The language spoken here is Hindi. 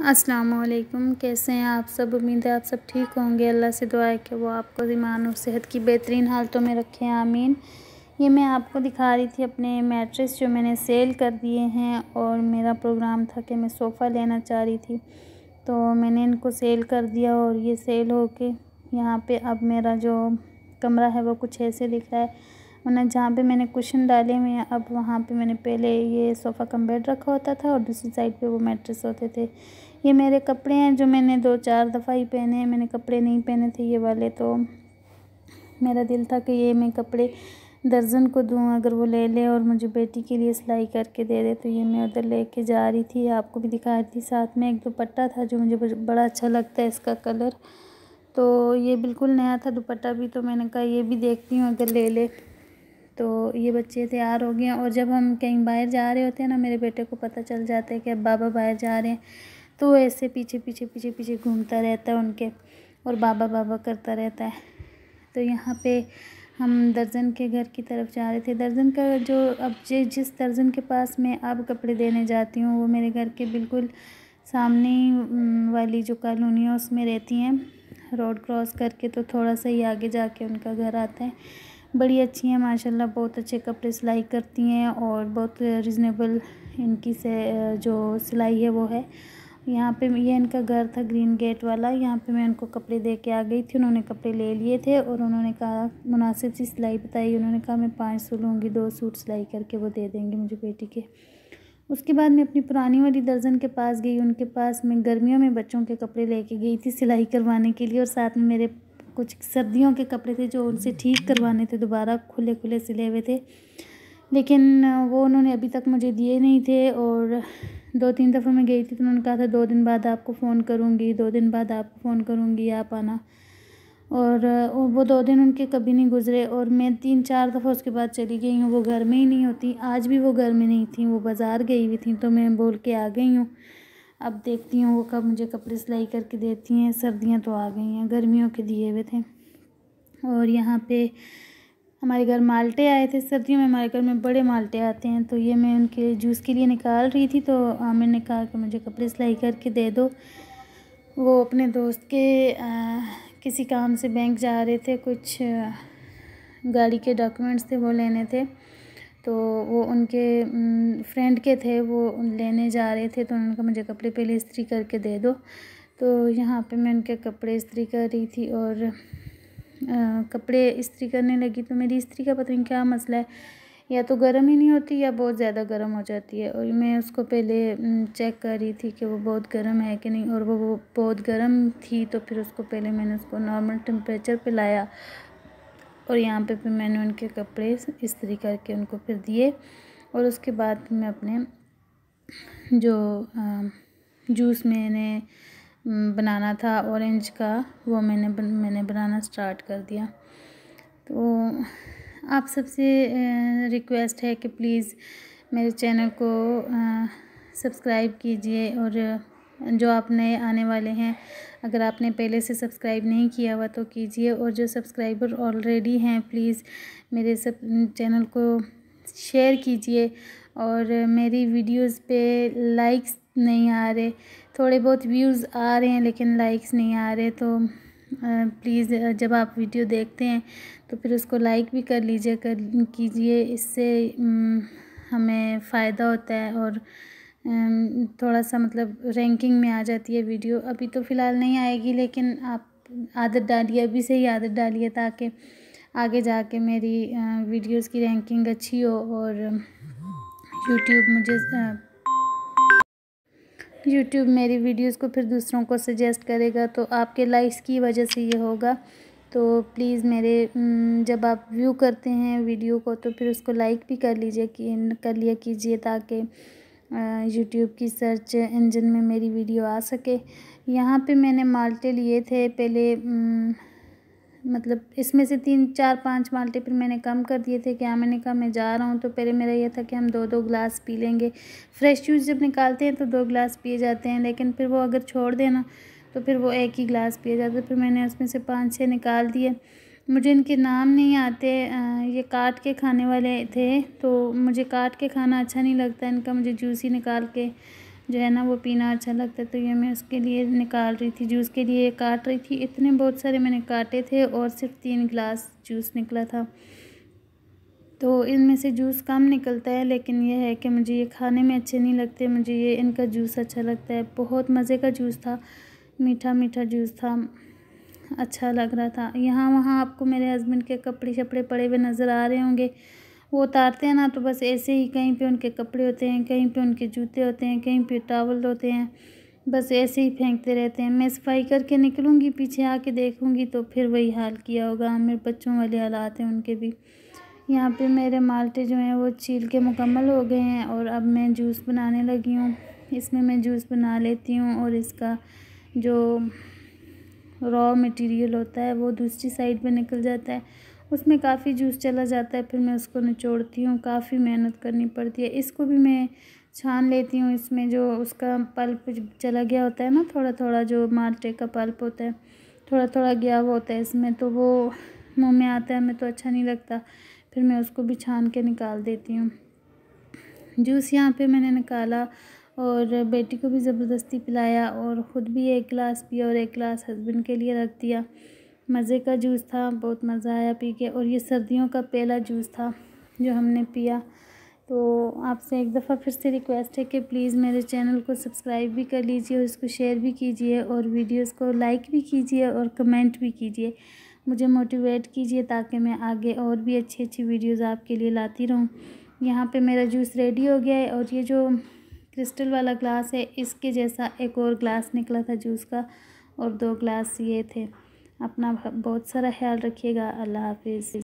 वालेकुम कैसे हैं आप सब उम्मीद है आप सब ठीक होंगे अल्लाह से दुआ है कि वो आपको ईमान और सेहत की बेहतरीन हालतों में रखे आमीन ये मैं आपको दिखा रही थी अपने मैट्रेस जो मैंने सेल कर दिए हैं और मेरा प्रोग्राम था कि मैं सोफ़ा लेना चाह रही थी तो मैंने इनको सेल कर दिया और ये सेल हो के यहाँ पर अब मेरा जो कमरा है वो कुछ ऐसे दिख रहा है वरना जहाँ पे मैंने कुशन डाले हुए हैं अब वहाँ पे मैंने पहले ये सोफ़ा कम बेड रखा होता था और दूसरी साइड पे वो मेट्रेस होते थे ये मेरे कपड़े हैं जो मैंने दो चार दफ़ा ही पहने हैं मैंने कपड़े नहीं पहने थे ये वाले तो मेरा दिल था कि ये मैं कपड़े दर्जन को दूँ अगर वो ले ले और मुझे बेटी के लिए सिलाई करके दे दे तो ये मैं उधर लेके जा रही थी आपको भी दिखा रही थी साथ में एक दुपट्टा था जो मुझे बड़ा अच्छा लगता है इसका कलर तो ये बिल्कुल नया था दुपट्टा भी तो मैंने कहा ये भी देखती हूँ अगर ले ले तो ये बच्चे तैयार हो गए हैं और जब हम कहीं बाहर जा रहे होते हैं ना मेरे बेटे को पता चल जाता है कि अब बाबा बाहर जा रहे हैं तो ऐसे पीछे पीछे पीछे पीछे घूमता रहता है उनके और बाबा बाबा करता रहता है तो यहाँ पे हम दर्जन के घर की तरफ जा रहे थे दर्जन का जो अब जे जिस दर्जन के पास मैं अब कपड़े देने जाती हूँ वो मेरे घर के बिल्कुल सामने वाली जो कॉलोनी है उसमें रहती हैं रोड क्रॉस करके तो थोड़ा सा ही आगे जाके उनका घर आता है बड़ी अच्छी हैं माशाल्लाह बहुत अच्छे कपड़े सिलाई करती हैं और बहुत रिजनेबल इनकी से जो सिलाई है वो है यहाँ पे ये इनका घर था ग्रीन गेट वाला यहाँ पे मैं उनको कपड़े दे के आ गई थी उन्होंने कपड़े ले लिए थे और उन्होंने कहा मुनासिब सी सिलाई बताई उन्होंने कहा मैं पाँच सौ लूँगी दो सूट सिलाई करके वो दे देंगे मुझे बेटी के उसके बाद मैं अपनी पुरानी वाली दर्जन के पास गई उनके पास मैं गर्मियों में बच्चों के कपड़े लेके गई थी सिलाई करवाने के लिए और साथ में मेरे कुछ सर्दियों के कपड़े थे जो उनसे ठीक करवाने थे दोबारा खुले खुले सिले हुए थे लेकिन वो उन्होंने अभी तक मुझे दिए नहीं थे और दो तीन दफ़ा मैं गई थी तो उन्होंने कहा था दो दिन बाद आपको फ़ोन करूँगी दो दिन बाद आपको फ़ोन करूँगी आप आना और वो दो दिन उनके कभी नहीं गुजरे और मैं तीन चार दफ़ा उसके बाद चली गई हूँ वो घर में ही नहीं होती आज भी वो घर में नहीं थी वो बाज़ार गई हुई थी तो मैं बोल के आ गई हूँ अब देखती हूँ वो कब मुझे कपड़े सिलाई करके देती हैं सर्दियाँ तो आ गई हैं गर्मियों के दिए हुए थे और यहाँ पे हमारे घर माल्टे आए थे सर्दियों में हमारे घर में बड़े माल्टे आते हैं तो ये मैं उनके जूस के लिए निकाल रही थी तो आमिर ने कहा कि मुझे कपड़े सिलाई करके दे दो वो अपने दोस्त के आ, किसी काम से बैंक जा रहे थे कुछ गाड़ी के डॉक्यूमेंट्स थे वो लेने थे तो वो उनके फ्रेंड के थे वो लेने जा रहे थे तो उन्होंने कहा मुझे कपड़े पहले इस्त्री करके दे दो तो यहाँ पे मैं उनके कपड़े इस्त्री कर रही थी और आ, कपड़े इस्त्री करने लगी तो मेरी इस्त्री का पता नहीं क्या मसला है या तो गर्म ही नहीं होती या बहुत ज़्यादा गर्म हो जाती है और मैं उसको पहले चेक कर रही थी कि वो बहुत गर्म है कि नहीं और वो वो बहुत गर्म थी तो फिर उसको पहले मैंने उसको नॉर्मल टेम्परेचर पे लाया और यहाँ पे फिर मैंने उनके कपड़े इस्त्री करके उनको फिर दिए और उसके बाद मैं अपने जो जूस मैंने बनाना था ऑरेंज का वो मैंने मैंने बनाना स्टार्ट कर दिया तो आप सबसे रिक्वेस्ट है कि प्लीज़ मेरे चैनल को सब्सक्राइब कीजिए और जो आप नए आने वाले हैं अगर आपने पहले से सब्सक्राइब नहीं किया हुआ तो कीजिए और जो सब्सक्राइबर ऑलरेडी हैं प्लीज़ मेरे सब चैनल को शेयर कीजिए और मेरी वीडियोस पे लाइक्स नहीं आ रहे थोड़े बहुत व्यूज़ आ रहे हैं लेकिन लाइक्स नहीं आ रहे तो प्लीज़ जब आप वीडियो देखते हैं तो फिर उसको लाइक भी कर लीजिए कर कीजिए इससे हमें फ़ायदा होता है और थोड़ा सा मतलब रैंकिंग में आ जाती है वीडियो अभी तो फ़िलहाल नहीं आएगी लेकिन आप आदत डालिए अभी से ही आदत डालिए ताकि आगे जाके मेरी वीडियोस की रैंकिंग अच्छी हो और यूट्यूब मुझे यूट्यूब मेरी वीडियोस को फिर दूसरों को सजेस्ट करेगा तो आपके लाइक्स की वजह से ये होगा तो प्लीज़ मेरे जब आप व्यू करते हैं वीडियो को तो फिर उसको लाइक भी कर लीजिए कि कर लिया कीजिए ताकि यूट्यूब की सर्च इंजन में मेरी वीडियो आ सके यहाँ पे मैंने माल्टे लिए थे पहले मतलब इसमें से तीन चार पांच माल्टे फिर मैंने कम कर दिए थे क्या हाँ, मैंने कहा मैं जा रहा हूँ तो पहले मेरा यह था कि हम दो दो गिलास पी लेंगे फ्रेश जूस जब निकालते हैं तो दो गिलास पिए जाते हैं लेकिन फिर वो अगर छोड़ देना तो फिर वो एक ही गिलास पिए जाते फिर मैंने उसमें से पाँच छः निकाल दिए मुझे इनके नाम नहीं आते ये काट के खाने वाले थे तो मुझे काट के खाना अच्छा नहीं लगता इनका मुझे जूस ही निकाल के जो है ना वो पीना अच्छा लगता है तो ये मैं उसके लिए निकाल रही थी जूस के लिए काट रही थी इतने बहुत सारे मैंने काटे थे और सिर्फ तीन गिलास जूस निकला था तो इनमें से जूस कम निकलता है लेकिन यह है कि मुझे ये खाने में अच्छे नहीं लगते मुझे ये इनका जूस अच्छा लगता है बहुत मज़े का जूस था मीठा मीठा जूस था अच्छा लग रहा था यहाँ वहाँ आपको मेरे हस्बैंड के कपड़े शपड़े पड़े हुए नज़र आ रहे होंगे वो उतारते हैं ना तो बस ऐसे ही कहीं पे उनके कपड़े होते हैं कहीं पे उनके जूते होते हैं कहीं पे टावल होते हैं बस ऐसे ही फेंकते रहते हैं मैं सफाई करके निकलूँगी पीछे आके देखूँगी तो फिर वही हाल किया होगा मेरे बच्चों वाले हालात हैं उनके भी यहाँ पर मेरे माल्टे जो हैं वो छील के मुकम्मल हो गए हैं और अब मैं जूस बनाने लगी हूँ इसमें मैं जूस बना लेती हूँ और इसका जो रॉ मटेरियल होता है वो दूसरी साइड पे निकल जाता है उसमें काफ़ी जूस चला जाता है फिर मैं उसको निचोड़ती हूँ काफ़ी मेहनत करनी पड़ती है इसको भी मैं छान लेती हूँ इसमें जो उसका पल्प चला गया होता है ना थोड़ा थोड़ा जो मार्टे का पल्प होता है थोड़ा थोड़ा गया हुआ होता है इसमें तो वो मुँह में आता है हमें तो अच्छा नहीं लगता फिर मैं उसको भी छान के निकाल देती हूँ जूस यहाँ पर मैंने निकाला और बेटी को भी ज़बरदस्ती पिलाया और ख़ुद भी एक गिलास पिया और एक गिलास हस्बैंड के लिए रख दिया मज़े का जूस था बहुत मज़ा आया पी के और ये सर्दियों का पहला जूस था जो हमने पिया तो आपसे एक दफ़ा फिर से रिक्वेस्ट है कि प्लीज़ मेरे चैनल को सब्सक्राइब भी कर लीजिए और इसको शेयर भी कीजिए और वीडियोस को लाइक भी कीजिए और कमेंट भी कीजिए मुझे मोटिवेट कीजिए ताकि मैं आगे और भी अच्छी अच्छी वीडियोस आपके लिए लाती रहूं यहाँ पे मेरा जूस रेडी हो गया है और ये जो क्रिस्टल वाला ग्लास है इसके जैसा एक और ग्लास निकला था जूस का और दो ग्लास ये थे अपना बहुत सारा ख्याल रखिएगा अल्लाह हाफिज़